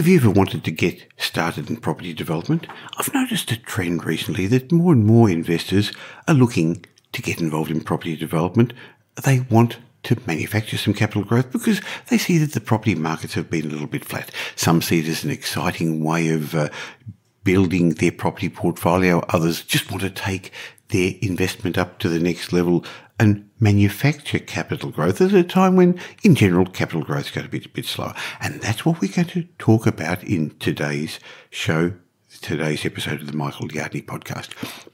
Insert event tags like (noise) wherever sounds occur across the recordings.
Have you ever wanted to get started in property development? I've noticed a trend recently that more and more investors are looking to get involved in property development. They want to manufacture some capital growth because they see that the property markets have been a little bit flat. Some see it as an exciting way of uh, building their property portfolio. Others just want to take their investment up to the next level and manufacture capital growth at a time when, in general, capital growth is going to be a bit slower. And that's what we're going to talk about in today's show, today's episode of the Michael Yardney podcast.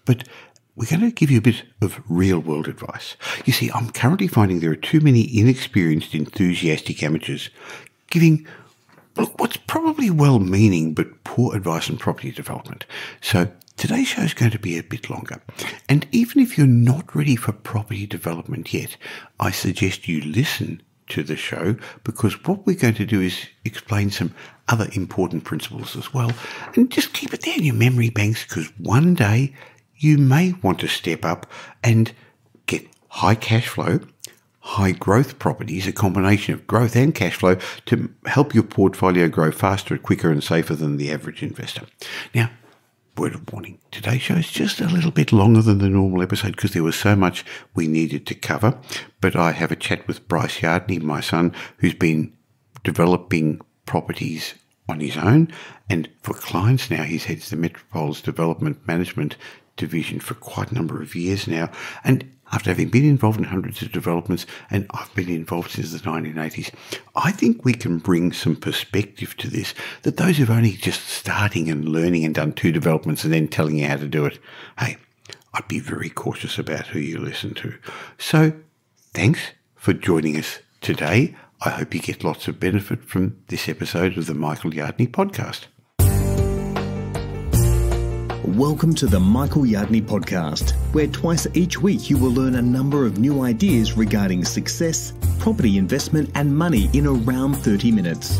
But we're going to give you a bit of real world advice. You see, I'm currently finding there are too many inexperienced, enthusiastic amateurs giving look, what's probably well meaning but poor advice on property development. So Today's show is going to be a bit longer. And even if you're not ready for property development yet, I suggest you listen to the show because what we're going to do is explain some other important principles as well. And just keep it there in your memory banks because one day you may want to step up and get high cash flow, high growth properties, a combination of growth and cash flow to help your portfolio grow faster, quicker, and safer than the average investor. Now, word of warning today's show is just a little bit longer than the normal episode because there was so much we needed to cover. But I have a chat with Bryce Yardney, my son, who's been developing properties on his own and for clients now. He's heads the Metropole's Development Management Division for quite a number of years now. And after having been involved in hundreds of developments, and I've been involved since the 1980s, I think we can bring some perspective to this that those who've only just starting and learning and done two developments and then telling you how to do it, hey, I'd be very cautious about who you listen to. So thanks for joining us today. I hope you get lots of benefit from this episode of the Michael Yardney podcast. Welcome to the Michael Yardney Podcast, where twice each week you will learn a number of new ideas regarding success, property investment, and money in around 30 minutes.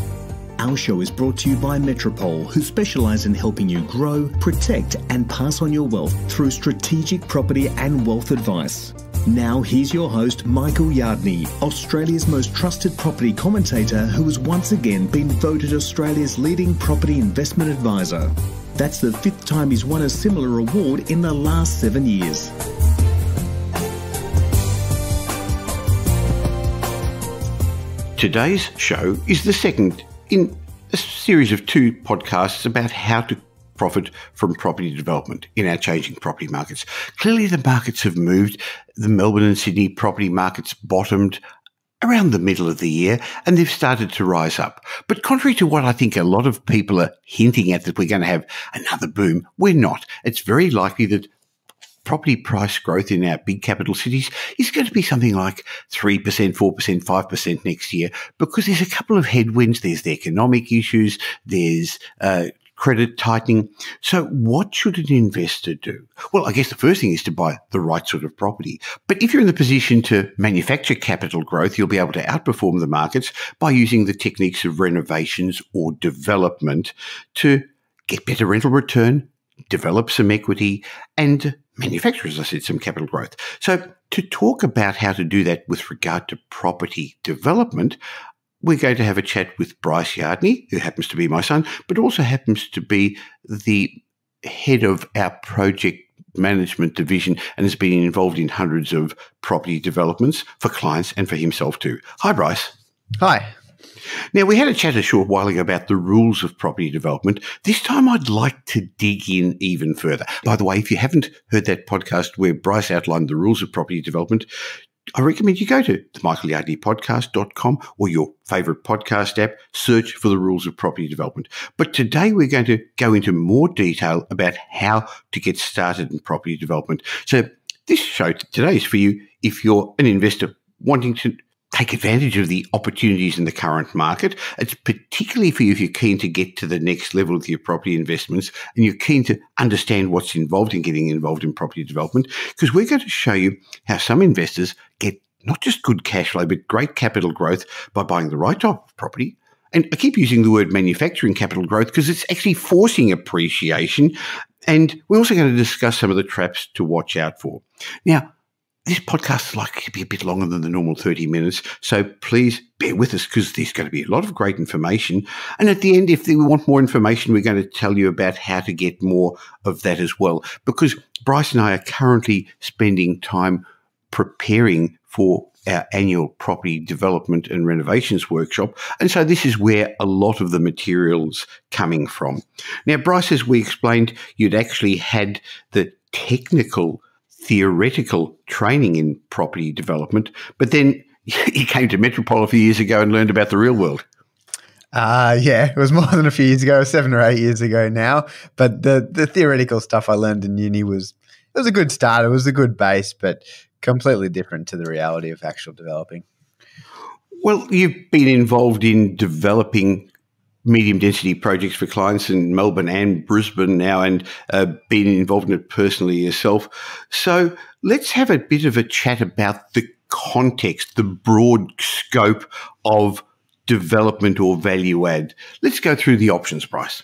Our show is brought to you by Metropole, who specialise in helping you grow, protect, and pass on your wealth through strategic property and wealth advice. Now, here's your host, Michael Yardney, Australia's most trusted property commentator who has once again been voted Australia's leading property investment advisor. That's the fifth time he's won a similar award in the last seven years. Today's show is the second in a series of two podcasts about how to profit from property development in our changing property markets. Clearly, the markets have moved. The Melbourne and Sydney property markets bottomed around the middle of the year and they've started to rise up. But contrary to what I think a lot of people are hinting at that we're going to have another boom, we're not. It's very likely that property price growth in our big capital cities is going to be something like 3%, 4%, 5% next year because there's a couple of headwinds. There's the economic issues, there's uh, credit tightening. So, what should an investor do? Well, I guess the first thing is to buy the right sort of property. But if you're in the position to manufacture capital growth, you'll be able to outperform the markets by using the techniques of renovations or development to get better rental return, develop some equity, and manufacture, as I said, some capital growth. So, to talk about how to do that with regard to property development, we're going to have a chat with Bryce Yardney, who happens to be my son, but also happens to be the head of our project management division and has been involved in hundreds of property developments for clients and for himself too. Hi, Bryce. Hi. Now, we had a chat a short while ago about the rules of property development. This time, I'd like to dig in even further. By the way, if you haven't heard that podcast where Bryce outlined the rules of property development, I recommend you go to themichaeliardpodcast.com or your favorite podcast app, search for the rules of property development. But today we're going to go into more detail about how to get started in property development. So this show today is for you if you're an investor wanting to take advantage of the opportunities in the current market. It's particularly for you if you're keen to get to the next level with your property investments and you're keen to understand what's involved in getting involved in property development, because we're going to show you how some investors get not just good cash flow, but great capital growth by buying the right type of property. And I keep using the word manufacturing capital growth because it's actually forcing appreciation. And we're also going to discuss some of the traps to watch out for. Now, this podcast is likely to be a bit longer than the normal 30 minutes, so please bear with us because there's going to be a lot of great information. And at the end, if we want more information, we're going to tell you about how to get more of that as well. Because Bryce and I are currently spending time preparing for our annual property development and renovations workshop. And so this is where a lot of the material's coming from. Now, Bryce, as we explained, you'd actually had the technical theoretical training in property development, but then (laughs) he came to Metropole a few years ago and learned about the real world. Uh, yeah, it was more (laughs) than a few years ago, seven or eight years ago now. But the the theoretical stuff I learned in uni was it was a good start. It was a good base, but completely different to the reality of actual developing. Well, you've been involved in developing medium density projects for clients in Melbourne and Brisbane now, and uh, been involved in it personally yourself. So let's have a bit of a chat about the context, the broad scope of development or value add. Let's go through the options price.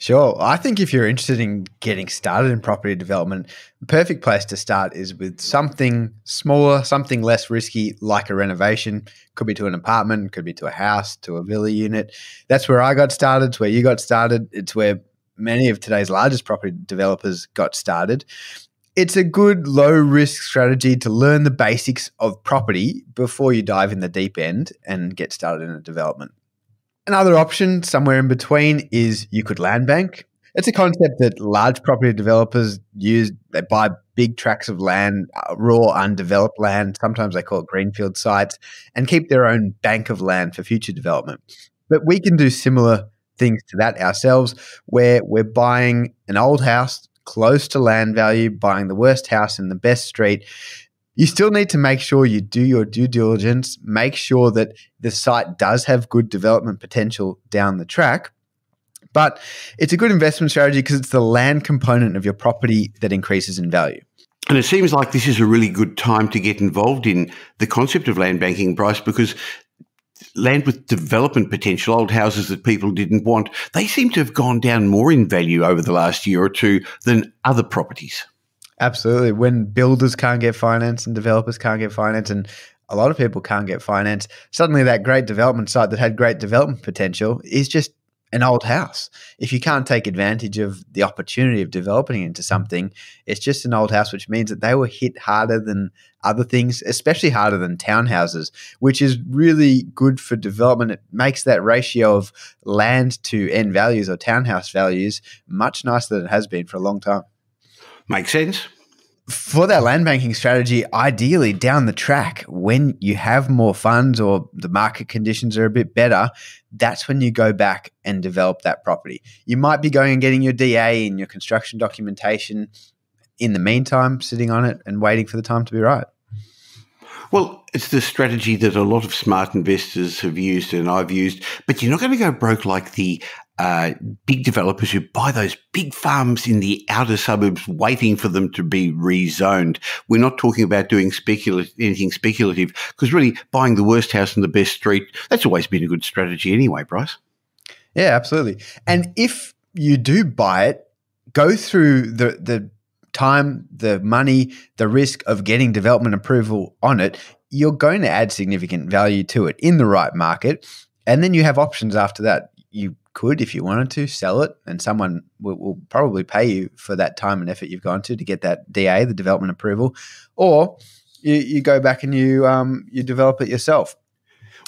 Sure. I think if you're interested in getting started in property development, the perfect place to start is with something smaller, something less risky, like a renovation. Could be to an apartment, could be to a house, to a villa unit. That's where I got started. It's where you got started. It's where many of today's largest property developers got started. It's a good low risk strategy to learn the basics of property before you dive in the deep end and get started in a development. Another option, somewhere in between, is you could land bank. It's a concept that large property developers use. They buy big tracts of land, uh, raw, undeveloped land. Sometimes they call it greenfield sites, and keep their own bank of land for future development. But we can do similar things to that ourselves, where we're buying an old house close to land value, buying the worst house in the best street, you still need to make sure you do your due diligence, make sure that the site does have good development potential down the track. But it's a good investment strategy because it's the land component of your property that increases in value. And it seems like this is a really good time to get involved in the concept of land banking, Bryce, because land with development potential, old houses that people didn't want, they seem to have gone down more in value over the last year or two than other properties. Absolutely. When builders can't get finance and developers can't get finance and a lot of people can't get finance, suddenly that great development site that had great development potential is just an old house. If you can't take advantage of the opportunity of developing into something, it's just an old house, which means that they were hit harder than other things, especially harder than townhouses, which is really good for development. It makes that ratio of land to end values or townhouse values much nicer than it has been for a long time. Makes sense. For that land banking strategy, ideally down the track, when you have more funds or the market conditions are a bit better, that's when you go back and develop that property. You might be going and getting your DA and your construction documentation in the meantime, sitting on it and waiting for the time to be right. Well, it's the strategy that a lot of smart investors have used and I've used, but you're not going to go broke like the uh, big developers who buy those big farms in the outer suburbs waiting for them to be rezoned. We're not talking about doing speculative, anything speculative because really buying the worst house in the best street, that's always been a good strategy anyway, Bryce. Yeah, absolutely. And if you do buy it, go through the, the time, the money, the risk of getting development approval on it, you're going to add significant value to it in the right market. And then you have options after that. You could, if you wanted to, sell it, and someone will, will probably pay you for that time and effort you've gone to to get that DA, the development approval, or you, you go back and you um, you develop it yourself.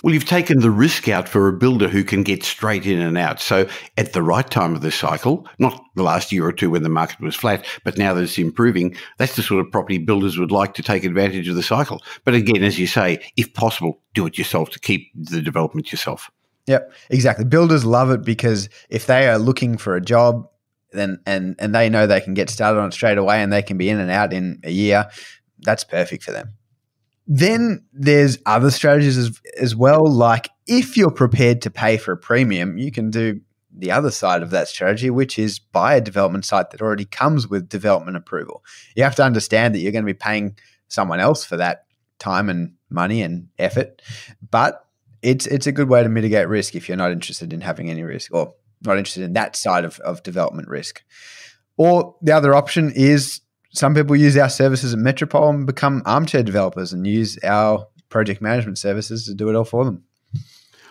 Well, you've taken the risk out for a builder who can get straight in and out. So at the right time of the cycle, not the last year or two when the market was flat, but now that it's improving, that's the sort of property builders would like to take advantage of the cycle. But again, as you say, if possible, do it yourself to keep the development yourself. Yep, exactly. Builders love it because if they are looking for a job, then and and they know they can get started on it straight away and they can be in and out in a year, that's perfect for them. Then there's other strategies as, as well. Like if you're prepared to pay for a premium, you can do the other side of that strategy, which is buy a development site that already comes with development approval. You have to understand that you're going to be paying someone else for that time and money and effort, but it's it's a good way to mitigate risk if you're not interested in having any risk or not interested in that side of, of development risk. Or the other option is some people use our services at Metropole and become armchair developers and use our project management services to do it all for them.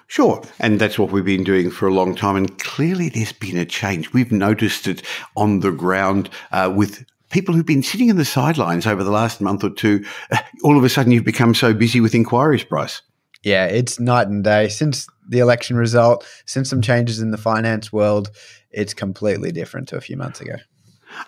Sure. And that's what we've been doing for a long time. And clearly, there's been a change. We've noticed it on the ground uh, with people who've been sitting in the sidelines over the last month or two. Uh, all of a sudden, you've become so busy with inquiries, Bryce. Yeah, it's night and day. Since the election result, since some changes in the finance world, it's completely different to a few months ago.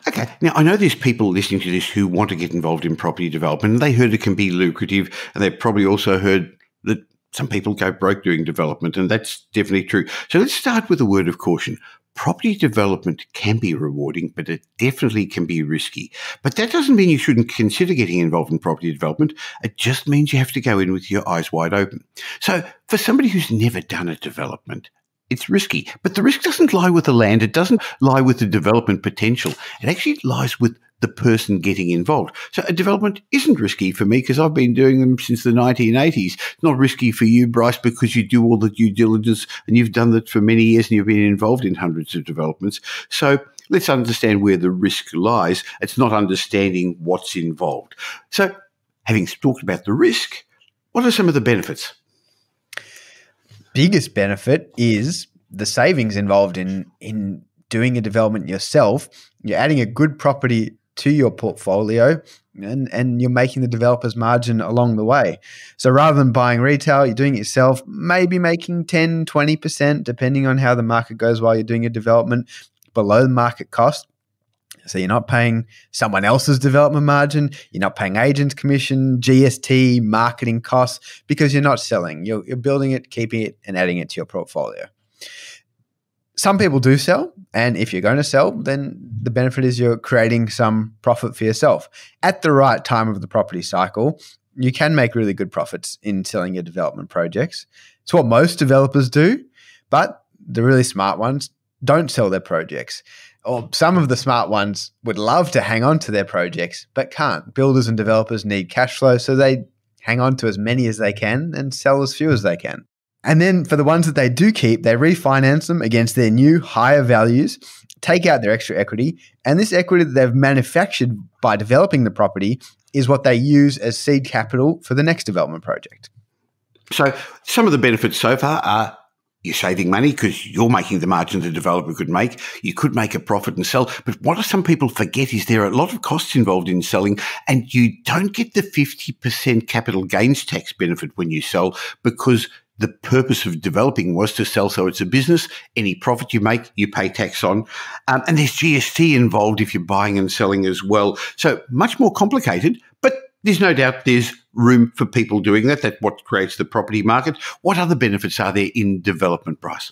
Okay. Now, I know there's people listening to this who want to get involved in property development. They heard it can be lucrative, and they've probably also heard that some people go broke doing development, and that's definitely true. So let's start with a word of caution. Property development can be rewarding, but it definitely can be risky. But that doesn't mean you shouldn't consider getting involved in property development. It just means you have to go in with your eyes wide open. So, for somebody who's never done a development, it's risky. But the risk doesn't lie with the land, it doesn't lie with the development potential. It actually lies with the person getting involved. So a development isn't risky for me because I've been doing them since the 1980s. It's not risky for you, Bryce, because you do all the due diligence and you've done that for many years and you've been involved in hundreds of developments. So let's understand where the risk lies. It's not understanding what's involved. So having talked about the risk, what are some of the benefits? biggest benefit is the savings involved in in doing a development yourself. You're adding a good property to your portfolio and and you're making the developer's margin along the way. So rather than buying retail, you're doing it yourself, maybe making 10, 20% depending on how the market goes while you're doing a development below the market cost. So you're not paying someone else's development margin, you're not paying agents commission, GST, marketing costs because you're not selling. You're, you're building it, keeping it, and adding it to your portfolio. Some people do sell, and if you're going to sell, then the benefit is you're creating some profit for yourself. At the right time of the property cycle, you can make really good profits in selling your development projects. It's what most developers do, but the really smart ones don't sell their projects or some of the smart ones would love to hang on to their projects but can't. Builders and developers need cash flow, so they hang on to as many as they can and sell as few as they can. And then for the ones that they do keep, they refinance them against their new higher values, take out their extra equity, and this equity that they've manufactured by developing the property is what they use as seed capital for the next development project. So some of the benefits so far are you're saving money because you're making the margin the developer could make. You could make a profit and sell. But what some people forget is there are a lot of costs involved in selling, and you don't get the 50% capital gains tax benefit when you sell because the purpose of developing was to sell. So it's a business. Any profit you make, you pay tax on. Um, and there's GST involved if you're buying and selling as well. So much more complicated, but there's no doubt there's room for people doing that. That's what creates the property market. What other benefits are there in development price?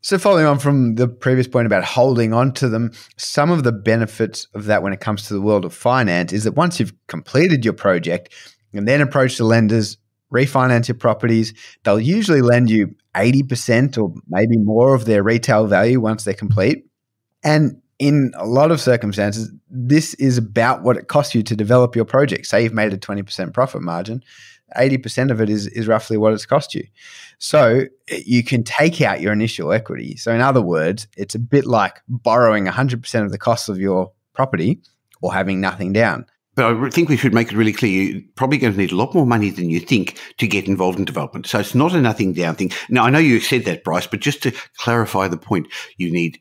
So, following on from the previous point about holding on to them, some of the benefits of that when it comes to the world of finance is that once you've completed your project and then approach the lenders, refinance your properties, they'll usually lend you 80% or maybe more of their retail value once they're complete. And in a lot of circumstances, this is about what it costs you to develop your project. Say you've made a 20% profit margin, 80% of it is, is roughly what it's cost you. So eh, you can take out your initial equity. So, in other words, it's a bit like borrowing 100% of the cost of your property or having nothing down. But I think we should make it really clear you're probably going to need a lot more money than you think to get involved in development. So it's not a nothing down thing. Now, I know you said that, Bryce, but just to clarify the point, you need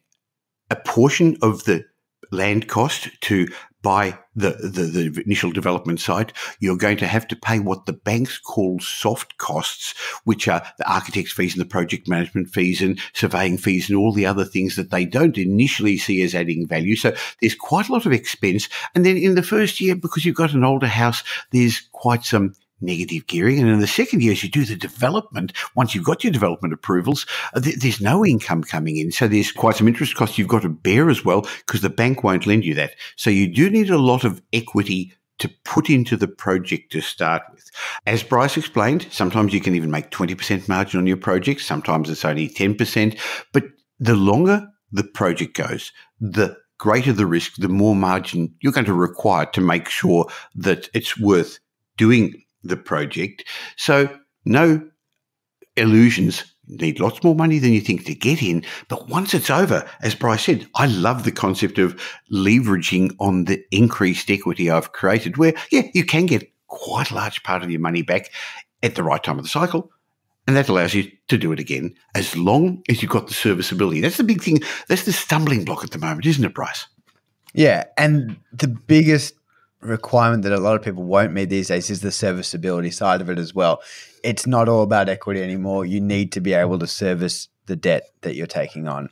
a portion of the land cost to buy the, the, the, initial development site, you're going to have to pay what the banks call soft costs, which are the architect's fees and the project management fees and surveying fees and all the other things that they don't initially see as adding value. So there's quite a lot of expense. And then in the first year, because you've got an older house, there's quite some negative gearing. And in the second year, as you do the development, once you've got your development approvals, uh, th there's no income coming in. So there's quite some interest costs you've got to bear as well because the bank won't lend you that. So you do need a lot of equity to put into the project to start with. As Bryce explained, sometimes you can even make 20% margin on your project, sometimes it's only 10%. But the longer the project goes, the greater the risk, the more margin you're going to require to make sure that it's worth doing the project. So, no illusions. need lots more money than you think to get in. But once it's over, as Bryce said, I love the concept of leveraging on the increased equity I've created, where, yeah, you can get quite a large part of your money back at the right time of the cycle. And that allows you to do it again as long as you've got the serviceability. That's the big thing. That's the stumbling block at the moment, isn't it, Bryce? Yeah. And the biggest requirement that a lot of people won't meet these days is the serviceability side of it as well. It's not all about equity anymore. You need to be able to service the debt that you're taking on.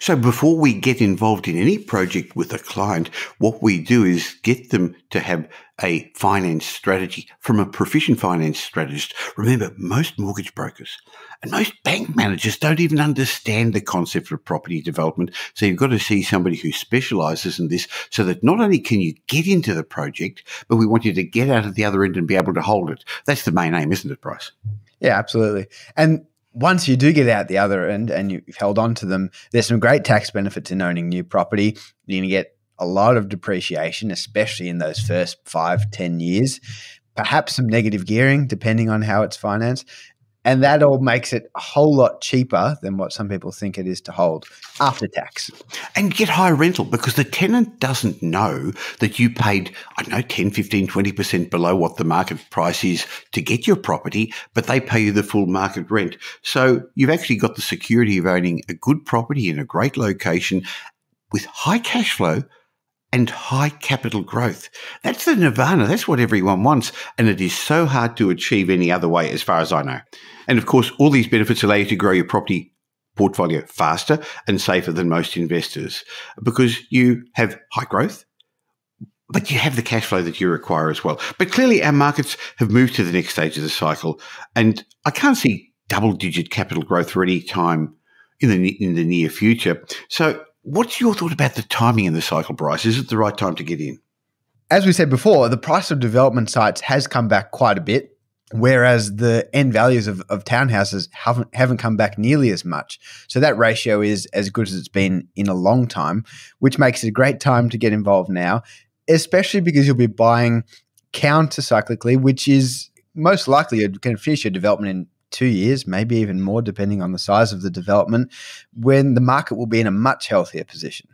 So, before we get involved in any project with a client, what we do is get them to have a finance strategy from a proficient finance strategist. Remember, most mortgage brokers and most bank managers don't even understand the concept of property development. So you've got to see somebody who specializes in this so that not only can you get into the project, but we want you to get out at the other end and be able to hold it. That's the main aim, isn't it, Bryce? Yeah, absolutely. And once you do get out the other end and you've held on to them, there's some great tax benefits in owning new property. You're going to get a lot of depreciation, especially in those first five, ten years. Perhaps some negative gearing, depending on how it's financed. And that all makes it a whole lot cheaper than what some people think it is to hold after tax. And get higher rental because the tenant doesn't know that you paid, I don't know, 10, 15, 20% below what the market price is to get your property, but they pay you the full market rent. So you've actually got the security of owning a good property in a great location with high cash flow and high capital growth. That's the nirvana. That's what everyone wants. And it is so hard to achieve any other way, as far as I know. And of course, all these benefits allow you to grow your property portfolio faster and safer than most investors because you have high growth. But you have the cash flow that you require as well. But clearly, our markets have moved to the next stage of the cycle. And I can't see double digit capital growth for any time in the, in the near future. So What's your thought about the timing in the cycle, Bryce? Is it the right time to get in? As we said before, the price of development sites has come back quite a bit, whereas the end values of, of townhouses haven't haven't come back nearly as much. So that ratio is as good as it's been in a long time, which makes it a great time to get involved now, especially because you'll be buying counter cyclically, which is most likely going to finish your development in two years, maybe even more, depending on the size of the development, when the market will be in a much healthier position.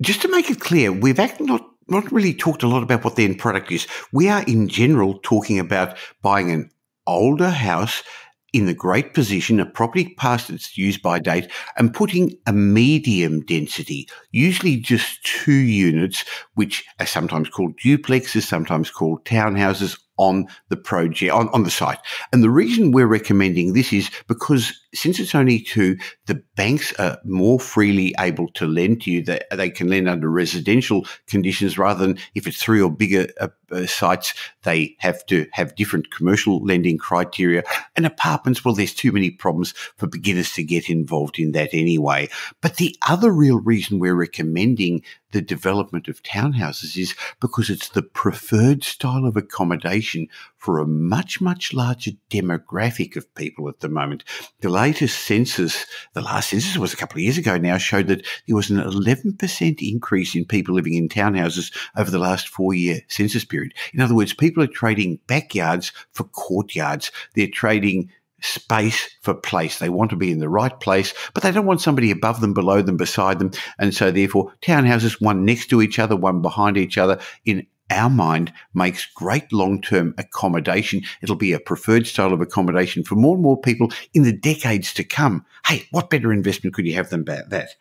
Just to make it clear, we've actually not not really talked a lot about what the end product is. We are in general talking about buying an older house in the great position, a property past its use by date, and putting a medium density, usually just two units, which are sometimes called duplexes, sometimes called townhouses, on the project, on, on the site. And the reason we're recommending this is because since it's only two, the banks are more freely able to lend to you. That they can lend under residential conditions rather than if it's three or bigger uh, sites. They have to have different commercial lending criteria. And apartments, well, there's too many problems for beginners to get involved in that anyway. But the other real reason we're recommending the development of townhouses is because it's the preferred style of accommodation for a much, much larger demographic of people at the moment. The latest census, the last census was a couple of years ago now, showed that there was an 11% increase in people living in townhouses over the last four year census period. In other words, people are trading backyards for courtyards. They're trading space for place. They want to be in the right place, but they don't want somebody above them, below them, beside them. And so, therefore, townhouses, one next to each other, one behind each other, in our mind makes great long term accommodation. It'll be a preferred style of accommodation for more and more people in the decades to come. Hey, what better investment could you have than that?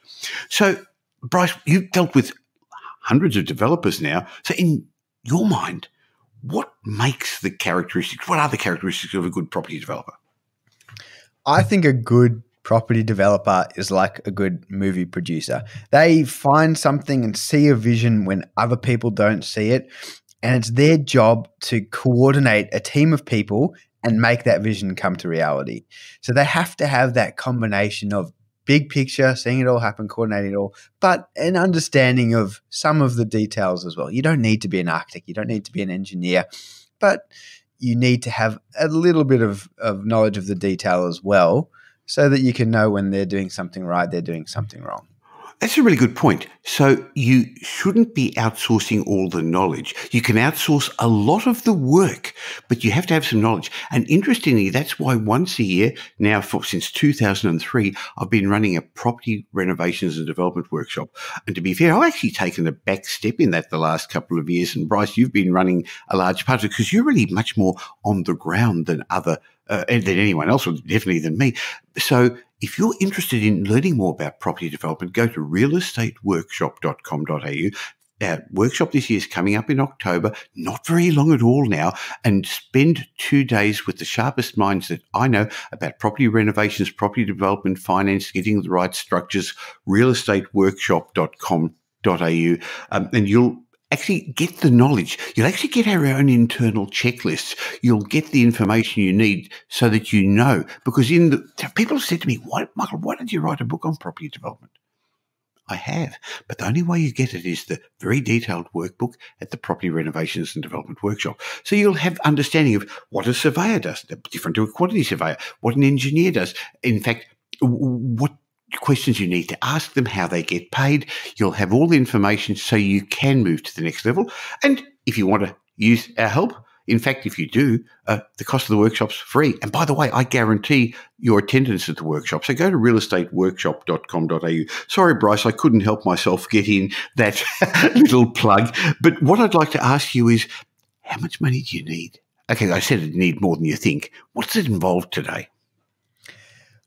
So, Bryce, you've dealt with hundreds of developers now. So, in your mind, what makes the characteristics? What are the characteristics of a good property developer? I think a good property developer is like a good movie producer. They find something and see a vision when other people don't see it. And it's their job to coordinate a team of people and make that vision come to reality. So they have to have that combination of big picture, seeing it all happen, coordinating it all, but an understanding of some of the details as well. You don't need to be an architect, you don't need to be an engineer, but you need to have a little bit of, of knowledge of the detail as well so that you can know when they're doing something right, they're doing something wrong. That's a really good point. So you shouldn't be outsourcing all the knowledge. You can outsource a lot of the work, but you have to have some knowledge. And interestingly, that's why once a year now for, since 2003, I've been running a property renovations and development workshop. And to be fair, I've actually taken a back step in that the last couple of years. And Bryce, you've been running a large part of it because you're really much more on the ground than other uh, than anyone else, or definitely than me. So if you're interested in learning more about property development, go to realestateworkshop.com.au. Our uh, workshop this year is coming up in October, not very long at all now, and spend two days with the sharpest minds that I know about property renovations, property development, finance, getting the right structures, realestateworkshop.com.au. Um, and you'll actually get the knowledge. You'll actually get our own internal checklists. You'll get the information you need so that you know. Because in the people said to me, why, Michael, why did you write a book on property development? I have, but the only way you get it is the very detailed workbook at the property renovations and development workshop. So you'll have understanding of what a surveyor does, different to a quantity surveyor, what an engineer does. In fact, what questions you need to ask them, how they get paid. You'll have all the information so you can move to the next level. And if you want to use our help, in fact, if you do, uh, the cost of the workshop's free. And by the way, I guarantee your attendance at the workshop. So go to realestateworkshop.com.au. Sorry, Bryce, I couldn't help myself get in that (laughs) little plug. But what I'd like to ask you is how much money do you need? Okay, I said it need more than you think. What's it involved today?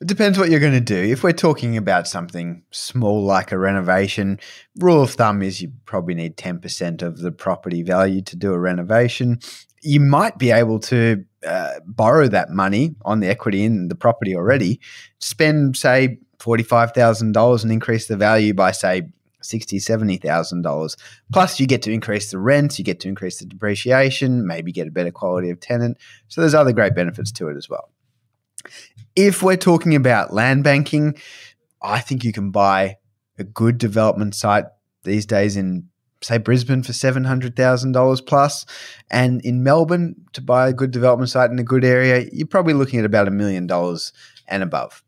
It depends what you're going to do. If we're talking about something small like a renovation, rule of thumb is you probably need 10% of the property value to do a renovation. You might be able to uh, borrow that money on the equity in the property already, spend, say, $45,000 and increase the value by, say, 70000 dollars. Plus, you get to increase the rent, you get to increase the depreciation, maybe get a better quality of tenant. So there's other great benefits to it as well. If we're talking about land banking, I think you can buy a good development site these days in say Brisbane for seven hundred thousand dollars plus, and in Melbourne to buy a good development site in a good area, you're probably looking at about a million dollars and above.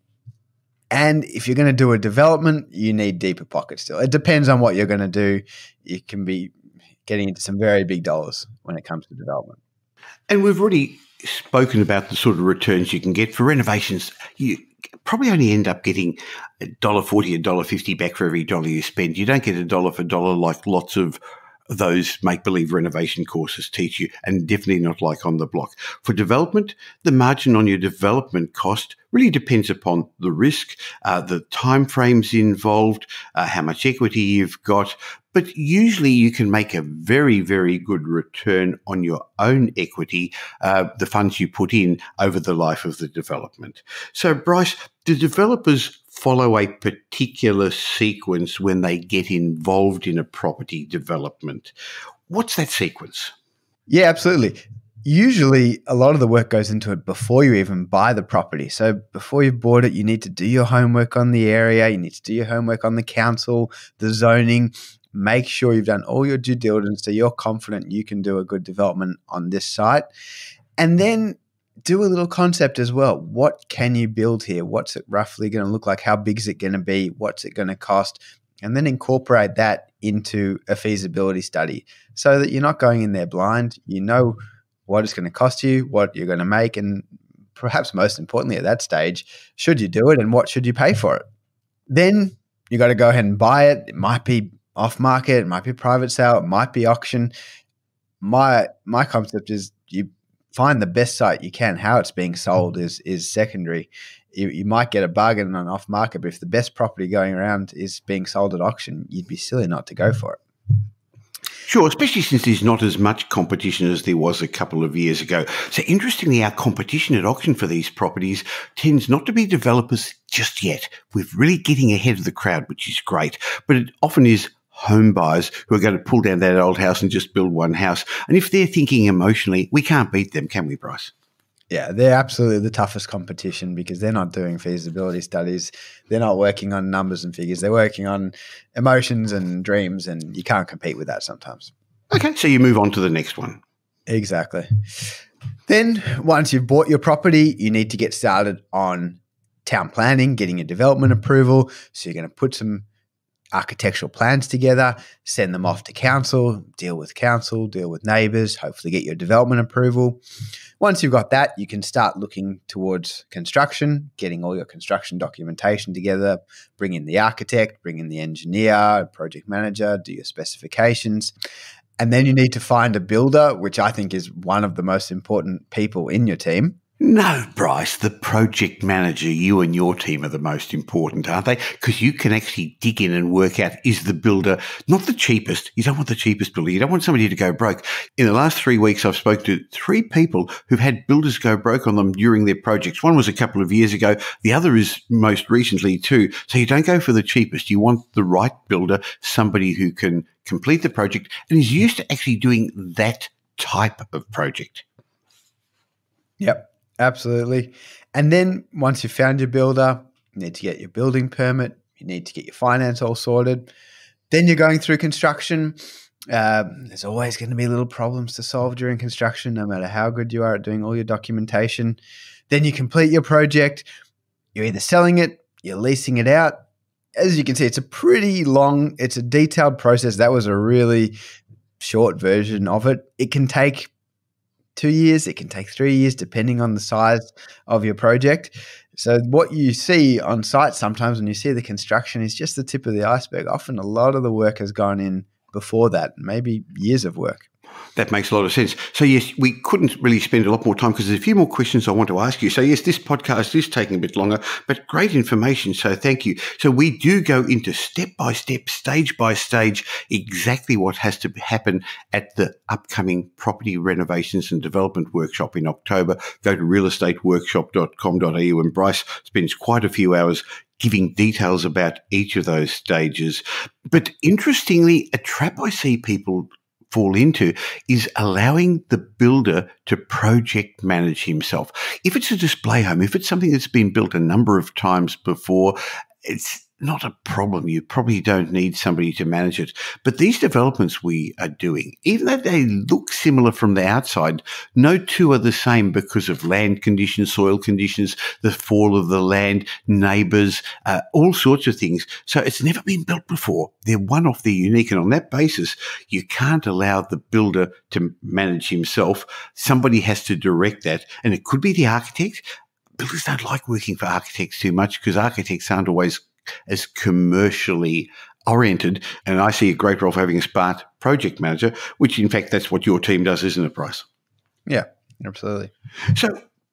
And if you're going to do a development, you need deeper pockets still. It depends on what you're going to do. You can be getting into some very big dollars when it comes to development. And we've already spoken about the sort of returns you can get for renovations. You probably only end up getting a dollar forty, a dollar fifty back for every dollar you spend. You don't get a dollar for dollar like lots of those make believe renovation courses teach you, and definitely not like on the block. For development, the margin on your development cost really depends upon the risk, uh, the timeframes involved, uh, how much equity you've got. But usually, you can make a very, very good return on your own equity, uh, the funds you put in over the life of the development. So, Bryce, do developers follow a particular sequence when they get involved in a property development. What's that sequence? Yeah, absolutely. Usually, a lot of the work goes into it before you even buy the property. So, before you bought it, you need to do your homework on the area, you need to do your homework on the council, the zoning, make sure you've done all your due diligence so you're confident you can do a good development on this site. And then do a little concept as well. What can you build here? What's it roughly going to look like? How big is it going to be? What's it going to cost? And then incorporate that into a feasibility study so that you're not going in there blind. You know what it's going to cost you, what you're going to make, and perhaps most importantly at that stage, should you do it and what should you pay for it? Then you got to go ahead and buy it. It might be off market, it might be private sale, it might be auction. My my concept is find the best site you can. How it's being sold mm. is is secondary. You, you might get a bargain on off market, but if the best property going around is being sold at auction, you'd be silly not to go mm. for it. Sure, especially since there's not as much competition as there was a couple of years ago. So, interestingly, our competition at auction for these properties tends not to be developers just yet. We're really getting ahead of the crowd, which is great. But it often is home buyers who are going to pull down that old house and just build one house. And if they're thinking emotionally, we can't beat them, can we, Bryce? Yeah, they're absolutely the toughest competition because they're not doing feasibility studies. They're not working on numbers and figures. They're working on emotions and dreams, and you can't compete with that sometimes. Okay, so you move on to the next one. Exactly. Then, once you've bought your property, you need to get started on town planning, getting your development approval. So, you're going to put some architectural plans together, send them off to council, deal with council, deal with neighbours, hopefully get your development approval. Once you've got that, you can start looking towards construction, getting all your construction documentation together, bring in the architect, bring in the engineer, project manager, do your specifications. And then you need to find a builder, which I think is one of the most important people in your team no, Bryce, the project manager, you and your team are the most important, aren't they? Because you can actually dig in and work out is the builder not the cheapest? You don't want the cheapest builder. You don't want somebody to go broke. In the last three weeks, I've spoken to three people who've had builders go broke on them during their projects. One was a couple of years ago, the other is most recently too. So you don't go for the cheapest. You want the right builder, somebody who can complete the project and is used to actually doing that type of project. Yep. Absolutely. And then once you've found your builder, you need to get your building permit, you need to get your finance all sorted. Then you're going through construction. Um, there's always going to be little problems to solve during construction, no matter how good you are at doing all your documentation. Then you complete your project. You're either selling it, you're leasing it out. As you can see, it's a pretty long, it's a detailed process. That was a really short version of it. It can take two years, it can take three years, depending on the size of your project. So, what you see on site sometimes when you see the construction is just the tip of the iceberg. Often, a lot of the work has gone in before that, maybe years of work. That makes a lot of sense. So, yes, we couldn't really spend a lot more time because there's a few more questions I want to ask you. So, yes, this podcast is taking a bit longer, but great information. So, thank you. So, we do go into step by step, stage by stage, exactly what has to happen at the upcoming property renovations and development workshop in October. Go to realestateworkshop.com.au and Bryce spends quite a few hours giving details about each of those stages. But interestingly, a trap I see people fall into is allowing the builder to project manage himself. If it's a display home, if it's something that's been built a number of times before, it's not a problem. You probably don't need somebody to manage it. But these developments we are doing, even though they look similar from the outside, no two are the same because of land conditions, soil conditions, the fall of the land, neighbors, uh, all sorts of things. So it's never been built before. They're one off, they're unique. And on that basis, you can't allow the builder to manage himself. Somebody has to direct that. And it could be the architect. Builders don't like working for architects too much because architects aren't always as commercially oriented. And I see a great role for having a smart project manager, which in fact that's what your team does, isn't it, Bryce? Yeah, absolutely. So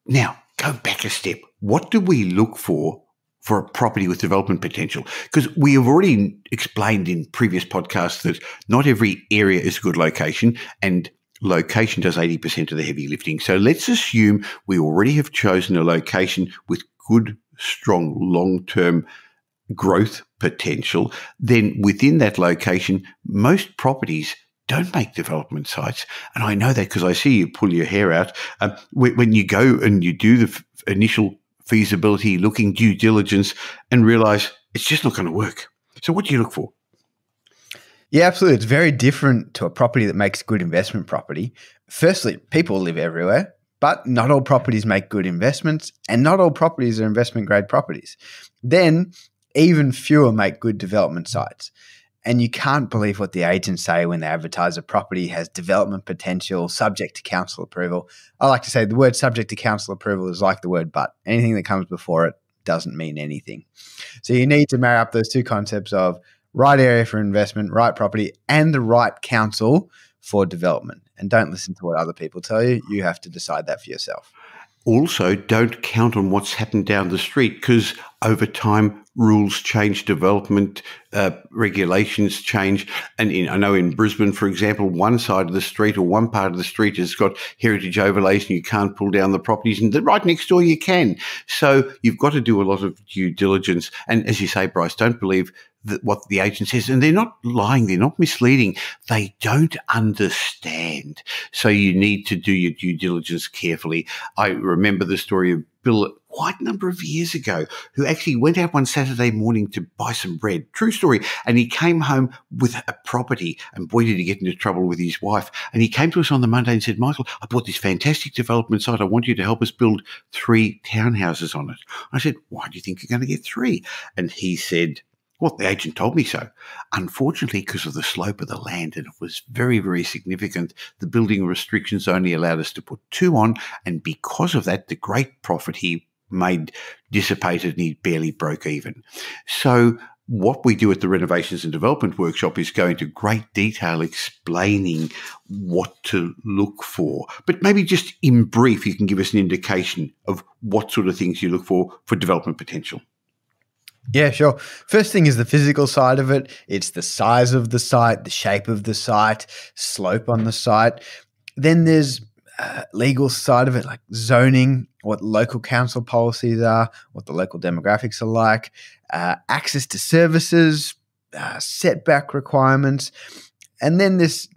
now go back a step. What do we look for for a property with development potential? Because we have already explained in previous podcasts that not every area is a good location and location does 80% of the heavy lifting. So let's assume we already have chosen a location with good, strong, long term growth potential, then within that location, most properties don't make development sites. And I know that because I see you pull your hair out. Um, when, when, you go and you do the initial feasibility, looking due diligence, and realize it's just not going to work. So, what do you look for? Yeah, absolutely. It's very different to a property that makes good investment property. Firstly, people live everywhere, but not all properties make good investments, and not all properties are investment grade properties. Then even fewer make good development sites. And you can't believe what the agents say when they advertise a property has development potential subject to council approval. I like to say the word subject to council approval is like the word but. Anything that comes before it doesn't mean anything. So you need to marry up those two concepts of right area for investment, right property, and the right council for development. And don't listen to what other people tell you. You have to decide that for yourself. Also, don't count on what's happened down the street because over time rules change, development uh, regulations change. And in, I know in Brisbane, for example, one side of the street or one part of the street has got heritage overlays and you can't pull down the properties, and right next door you can. So you've got to do a lot of due diligence. And as you say, Bryce, don't believe what the agent says, and they're not lying, they're not misleading, they don't understand. So you need to do your due diligence carefully. I remember the story of Bill quite a number of years ago who actually went out one Saturday morning to buy some bread. True story. And he came home with a property and boy, did he get into trouble with his wife. And he came to us on the Monday and said, Michael, I bought this fantastic development site. I want you to help us build three townhouses on it. I said, why do you think you're going to get three? And he said, well, the agent told me so. Unfortunately, because of the slope of the land, and it was very, very significant, the building restrictions only allowed us to put two on. And because of that, the great profit he made dissipated and he barely broke even. So what we do at the Renovations and Development Workshop is go into great detail explaining what to look for. But maybe just in brief, you can give us an indication of what sort of things you look for for development potential. Yeah, sure. First thing is the physical side of it. It's the size of the site, the shape of the site, slope on the site. Then there's uh, legal side of it, like zoning, what local council policies are, what the local demographics are like, uh, access to services, uh, setback requirements, and then this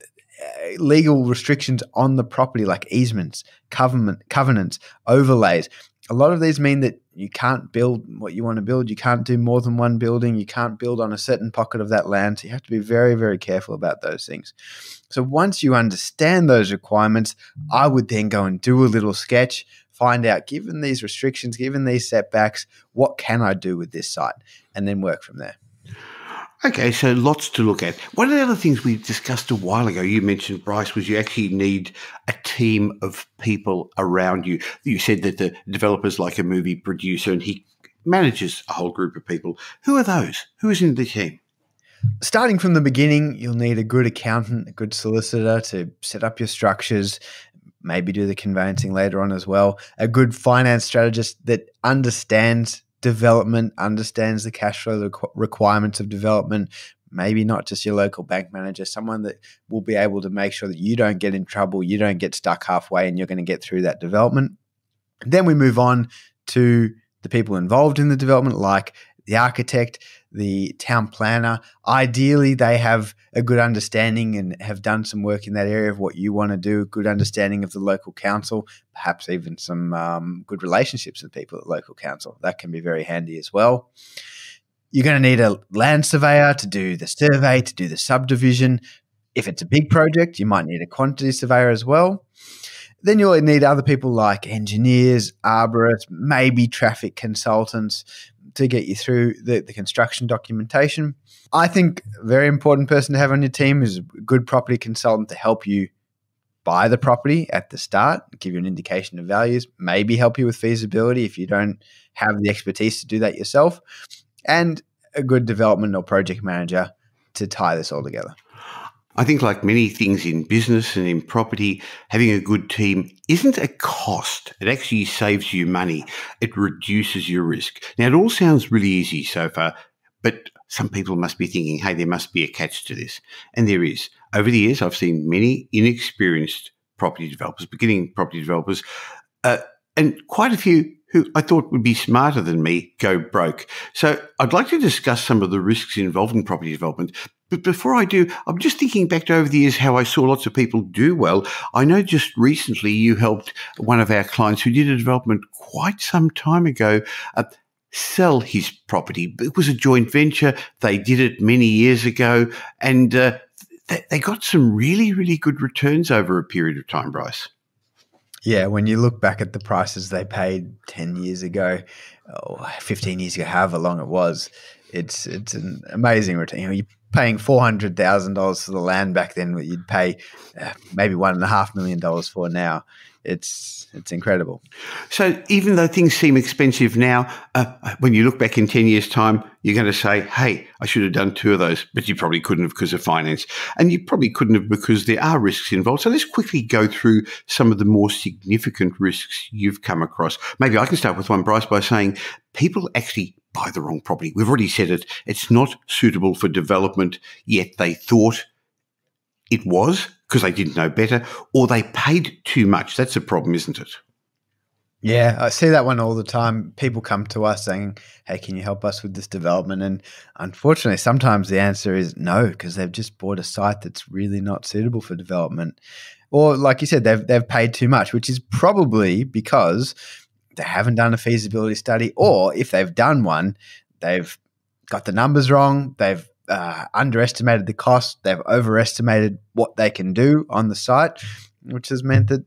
uh, legal restrictions on the property, like easements, covenant, covenants, overlays. A lot of these mean that you can't build what you want to build. You can't do more than one building. You can't build on a certain pocket of that land. So you have to be very, very careful about those things. So once you understand those requirements, I would then go and do a little sketch, find out, given these restrictions, given these setbacks, what can I do with this site? And then work from there. Okay, so lots to look at. One of the other things we discussed a while ago, you mentioned, Bryce, was you actually need a team of people around you. You said that the developer's like a movie producer and he manages a whole group of people. Who are those? Who is in the team? starting from the beginning, you'll need a good accountant, a good solicitor to set up your structures, maybe do the conveyancing later on as well, a good finance strategist that understands development, understands the cash flow requirements of development, maybe not just your local bank manager, someone that will be able to make sure that you don't get in trouble, you don't get stuck halfway, and you're going to get through that development. then we move on to the people involved in the development, like the architect, the town planner. Ideally, they have a good understanding and have done some work in that area of what you want to do, good understanding of the local council, perhaps even some um, good relationships with people at local council. That can be very handy as well. You're going to need a land surveyor to do the survey, to do the subdivision. If it's a big project, you might need a quantity surveyor as well then you'll need other people like engineers, arborists, maybe traffic consultants, to get you through the, the construction documentation. I think a very important person to have on your team is a good property consultant to help you buy the property at the start, give you an indication of values, maybe help you with feasibility if you don't have the expertise to do that yourself, and a good development or project manager to tie this all together. I think, like many things in business and in property, having a good team isn't a cost. It actually saves you money, it reduces your risk. Now, it all sounds really easy so far, but some people must be thinking, hey, there must be a catch to this. And there is. Over the years, I've seen many inexperienced property developers, beginning property developers, uh, and quite a few who I thought would be smarter than me go broke. So I'd like to discuss some of the risks involved in property development, but before I do, I'm just thinking back over the years how I saw lots of people do well. I know just recently you helped one of our clients who did a development quite some time ago. Uh, sell his property. It was a joint venture. They did it many years ago, and uh, th- they got some really, really good returns over a period of time, Bryce. Yeah, when you look back at the prices they paid 10 years ago, oh, 15 years ago, however long it was, it's it's an amazing return. You, know, you paying four hundred thousand dollars for the land back then you'd pay uh, maybe one and a half million dollars for now it's it's incredible. So even though things seem expensive now, uh, when you look back in ten years' time, you're going to say, "Hey, I should have done two of those," but you probably couldn't have because of finance, and you probably couldn't have because there are risks involved. So let's quickly go through some of the more significant risks you've come across. Maybe I can start with one, Bryce, by saying people actually buy the wrong property. We've already said it; it's not suitable for development. Yet they thought it was because they didn't know better or they paid too much. That's a problem, isn't it? Yeah, I see that one all the time. People come to us saying, "Hey, can you help us with this development?" And unfortunately, sometimes the answer is no because they've just bought a site that's really not suitable for development. Or like you said, they've they've paid too much, which is probably because they haven't done a feasibility study or if they've done one, they've got the numbers wrong, they've uh, underestimated the cost. They've overestimated what they can do on the site, which has meant that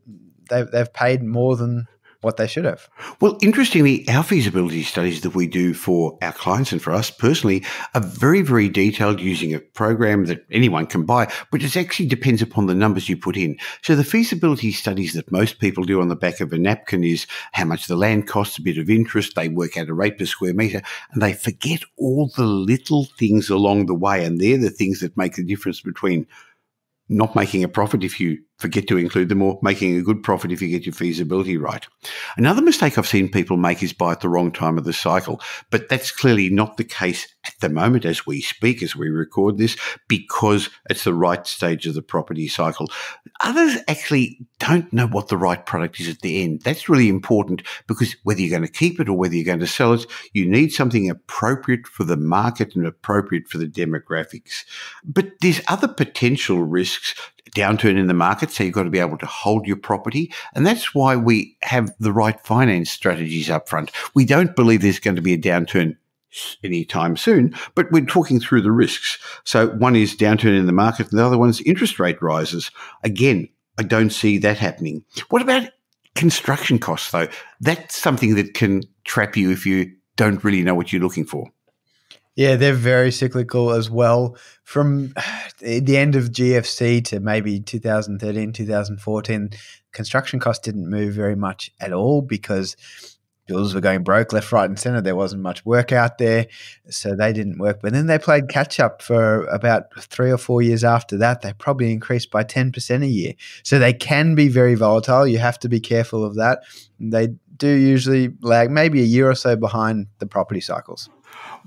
they've, they've paid more than what they should have. Well, interestingly, our feasibility studies that we do for our clients and for us personally are very, very detailed using a program that anyone can buy, but it actually depends upon the numbers you put in. So the feasibility studies that most people do on the back of a napkin is how much the land costs, a bit of interest, they work out a rate per square meter, and they forget all the little things along the way. And they're the things that make the difference between not making a profit if you forget to include them or making a good profit if you get your feasibility right. Another mistake I've seen people make is buy at the wrong time of the cycle, but that's clearly not the case at the moment as we speak, as we record this, because it's the right stage of the property cycle. Others actually don't know what the right product is at the end. That's really important because whether you're going to keep it or whether you're going to sell it, you need something appropriate for the market and appropriate for the demographics. But there's other potential risks downturn in the market. So you've got to be able to hold your property. And that's why we have the right finance strategies up front. We don't believe there's going to be a downturn anytime soon, but we're talking through the risks. So one is downturn in the market, and the other one's interest rate rises. Again, I don't see that happening. What about construction costs, though? That's something that can trap you if you don't really know what you're looking for. Yeah, they're very cyclical as well. From (sighs) the end of GFC to maybe 2013, 2014, construction costs didn't move very much at all because Bills were going broke left, right, and center. There wasn't much work out there, so they didn't work. But then they played catch up for about three or four years after that. They probably increased by 10% a year. So they can be very volatile. You have to be careful of that. They do usually lag maybe a year or so behind the property cycles.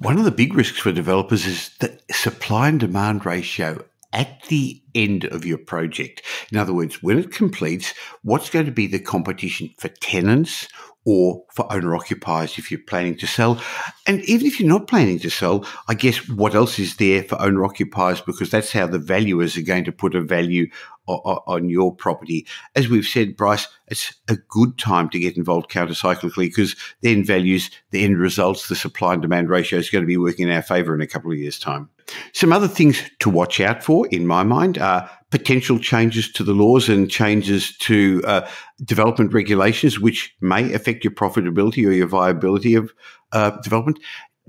One of the big risks for developers is the supply and demand ratio at the end of your project. In other words, when it completes, what's going to be the competition for tenants or for owner occupiers if you're planning to sell? And even if you're not planning to sell, I guess what else is there for owner occupiers? Because that's how the valuers are going to put a value on your property. As we've said, Bryce, it's a good time to get involved countercyclically because then values, the end results, the supply and demand ratio is going to be working in our favour in a couple of years' time. Some other things to watch out for, in my mind, are potential changes to the laws and changes to uh, development regulations, which may affect your profitability or your viability of uh, development.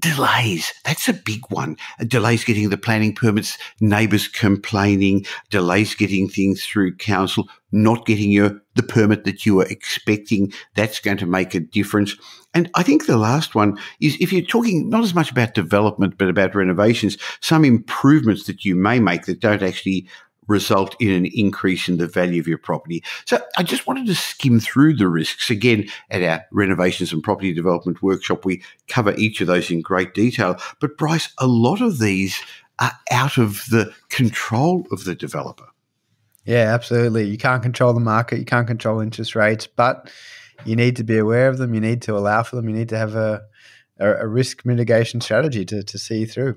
Delays. That's a big one. Delays getting the planning permits, neighbours complaining, delays getting things through council, not getting your the permit that you were expecting. That's going to make a difference. And I think the last one is if you're talking not as much about development but about renovations, some improvements that you may make that don't actually result in an increase in the value of your property. So I just wanted to skim through the risks. Again, at our renovations and property development workshop, we cover each of those in great detail. But Bryce, a lot of these are out of the control of the developer. Yeah, absolutely. You can't control the market, you can't control interest rates, but you need to be aware of them, you need to allow for them, you need to have a, a, risk mitigation strategy to, to see through.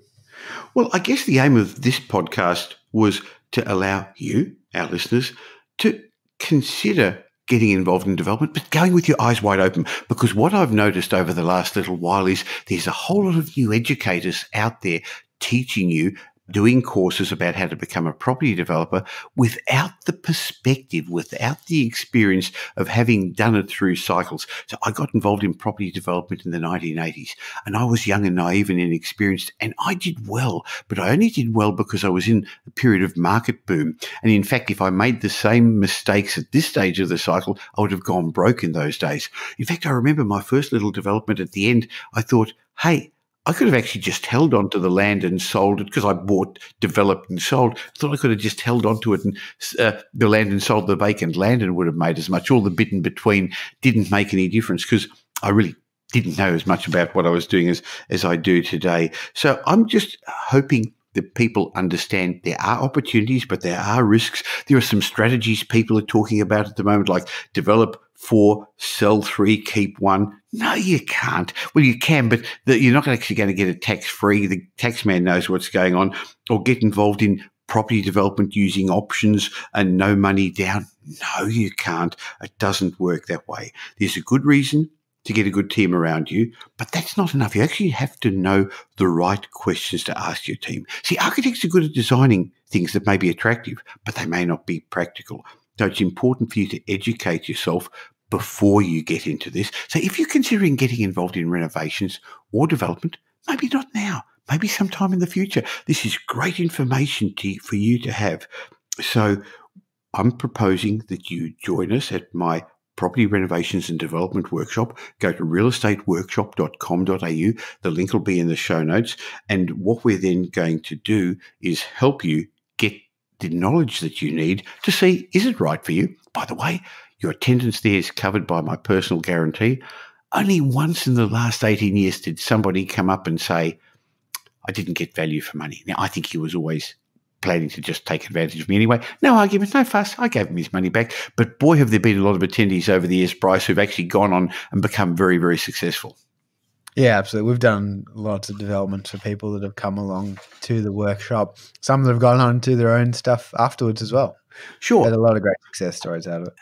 Well, I guess the aim of this podcast was to allow you, our listeners, to consider getting involved in development, but going with your eyes wide open. Because what I've noticed over the last little while is there's a whole lot of new educators out there teaching you doing courses about how to become a property developer without the perspective, without the experience of having done it through cycles. So I got involved in property development in the 1980s and I was young and naive and inexperienced and I did well, but I only did well because I was in a period of market boom. And in fact, if I made the same mistakes at this stage of the cycle, I would have gone broke in those days. In fact, I remember my first little development at the end, I thought, hey, I could have actually just held onto the land and sold it because I bought, developed, and sold. I thought I could have just held onto it and uh, the land and sold the vacant land and would have made as much. All the bit in between didn't make any difference because I really didn't know as much about what I was doing as as I do today. So I'm just hoping that people understand there are opportunities, but there are risks. There are some strategies people are talking about at the moment, like develop four, sell three, keep one. No, you can't. Well, you can, but the, you're not actually going to get it tax free. The tax man knows what's going on, or get involved in property development using options and no money down. No, you can't. It doesn't work that way. There's a good reason to get a good team around you, but that's not enough. You actually have to know the right questions to ask your team. See, architects are good at designing things that may be attractive, but they may not be practical. So it's important for you to educate yourself before you get into this. So if you're considering getting involved in renovations or development, maybe not now, maybe sometime in the future. This is great information to, for you to have. So I'm proposing that you join us at my property renovations and development workshop. Go to realestateworkshop.com.au. The link will be in the show notes. And what we're then going to do is help you get the knowledge that you need to see is it right for you? By the way, your attendance there is covered by my personal guarantee. Only once in the last 18 years did somebody come up and say, I didn't get value for money. Now, I think he was always planning to just take advantage of me anyway. No arguments, no fuss. I gave him his money back. But boy, have there been a lot of attendees over the years, Bryce, who've actually gone on and become very, very successful. Yeah, absolutely. We've done lots of development for people that have come along to the workshop. Some that have gone on to their own stuff afterwards as well. Sure. Had a lot of great success stories out of it.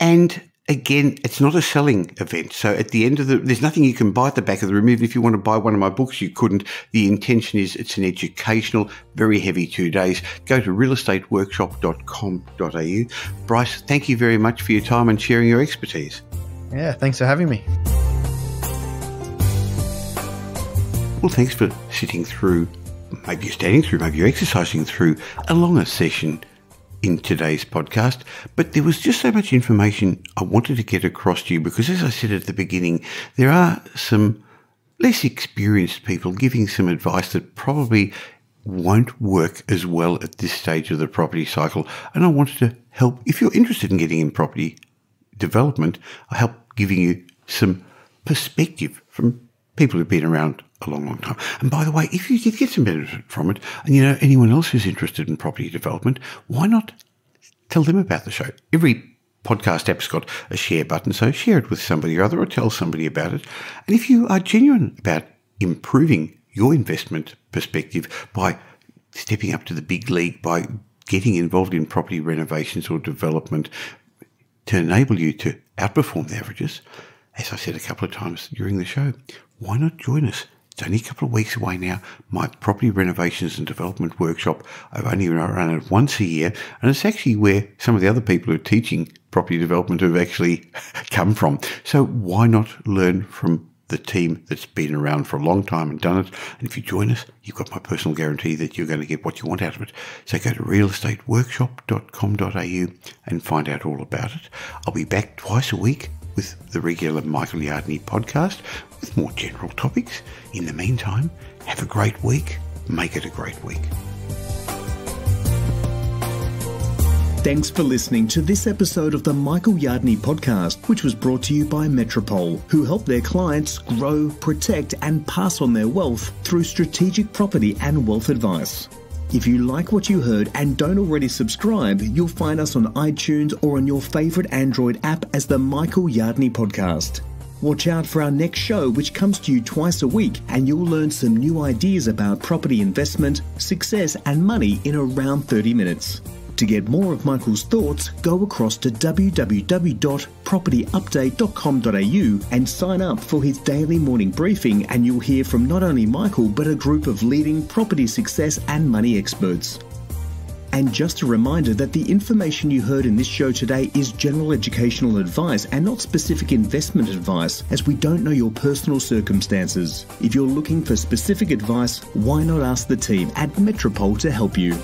And again, it's not a selling event. So at the end of the, there's nothing you can buy at the back of the room. Even if you want to buy one of my books, you couldn't. The intention is it's an educational, very heavy two days. Go to realestateworkshop.com.au. Bryce, thank you very much for your time and sharing your expertise. Yeah, thanks for having me. Well, thanks for sitting through, maybe you're standing through, maybe you're exercising through a longer session in today's podcast, but there was just so much information I wanted to get across to you because, as I said at the beginning, there are some less experienced people giving some advice that probably won't work as well at this stage of the property cycle. And I wanted to help, if you're interested in getting in property development, I help giving you some perspective from people who've been around a long, long time. And by the way, if you did get some benefit from it, and you know anyone else who's interested in property development, why not tell them about the show? Every podcast app's got a share button, so share it with somebody or other or tell somebody about it. And if you are genuine about improving your investment perspective by stepping up to the big league, by getting involved in property renovations or development to enable you to outperform the averages, as I said a couple of times during the show, why not join us? It's only a couple of weeks away now. My property renovations and development workshop, I've only run it once a year, and it's actually where some of the other people who are teaching property development have actually (laughs) come from. So why not learn from the team that's been around for a long time and done it. And if you join us, you've got my personal guarantee that you're going to get what you want out of it. So go to realestateworkshop.com.au and find out all about it. I'll be back twice a week with the regular Michael Yardney podcast with more general topics. In the meantime, have a great week. Make it a great week. Thanks for listening to this episode of the Michael Yardney podcast, which was brought to you by Metropole, who help their clients grow, protect, and pass on their wealth through strategic property and wealth advice. If you like what you heard and don't already subscribe, you'll find us on iTunes or on your favorite Android app as the Michael Yardney podcast. Watch out for our next show, which comes to you twice a week, and you'll learn some new ideas about property investment, success, and money in around 30 minutes. To get more of Michael's thoughts, go across to www.propertyupdate.com.au and sign up for his daily morning briefing, and you'll hear from not only Michael, but a group of leading property success and money experts. And just a reminder that the information you heard in this show today is general educational advice and not specific investment advice, as we don't know your personal circumstances. If you're looking for specific advice, why not ask the team at Metropole to help you?